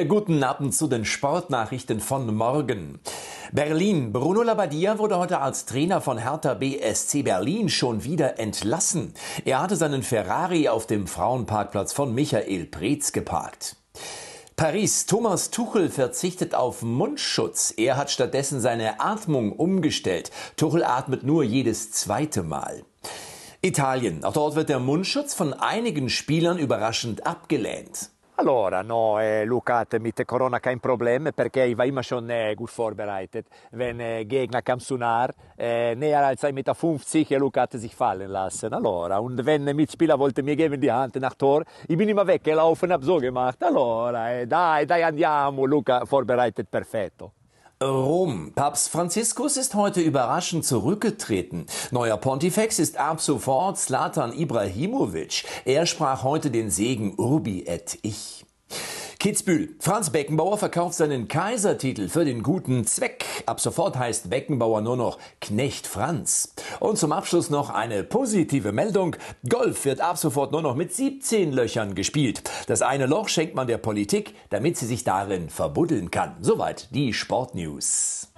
Äh, guten Abend zu den Sportnachrichten von morgen. Berlin. Bruno Labbadia wurde heute als Trainer von Hertha BSC Berlin schon wieder entlassen. Er hatte seinen Ferrari auf dem Frauenparkplatz von Michael Preetz geparkt. Paris. Thomas Tuchel verzichtet auf Mundschutz. Er hat stattdessen seine Atmung umgestellt. Tuchel atmet nur jedes zweite Mal. Italien. Auch dort wird der Mundschutz von einigen Spielern überraschend abgelehnt. Allora, no, eh, Luca, mit Corona kein problema perché ich war immer schon eh, gut vorbereitet. Wenn eh, Gegner kam zu nah, eh, näher als 1,50 Meter, ja, Luca si sich fallen lassen. Allora, und wenn ein Mitspieler wollte mir geben die Hand nach Tor, ich bin immer weggelaufen, hab so Allora, eh, dai, dai, andiamo, Luca, vorbereitet perfetto. Rom. Papst Franziskus ist heute überraschend zurückgetreten. Neuer Pontifex ist ab sofort Slatan Ibrahimovic. Er sprach heute den Segen Urbi et ich. Kitzbühel. Franz Beckenbauer verkauft seinen Kaisertitel für den guten Zweck. Ab sofort heißt Beckenbauer nur noch Knecht Franz. Und zum Abschluss noch eine positive Meldung. Golf wird ab sofort nur noch mit 17 Löchern gespielt. Das eine Loch schenkt man der Politik, damit sie sich darin verbuddeln kann. Soweit die Sportnews.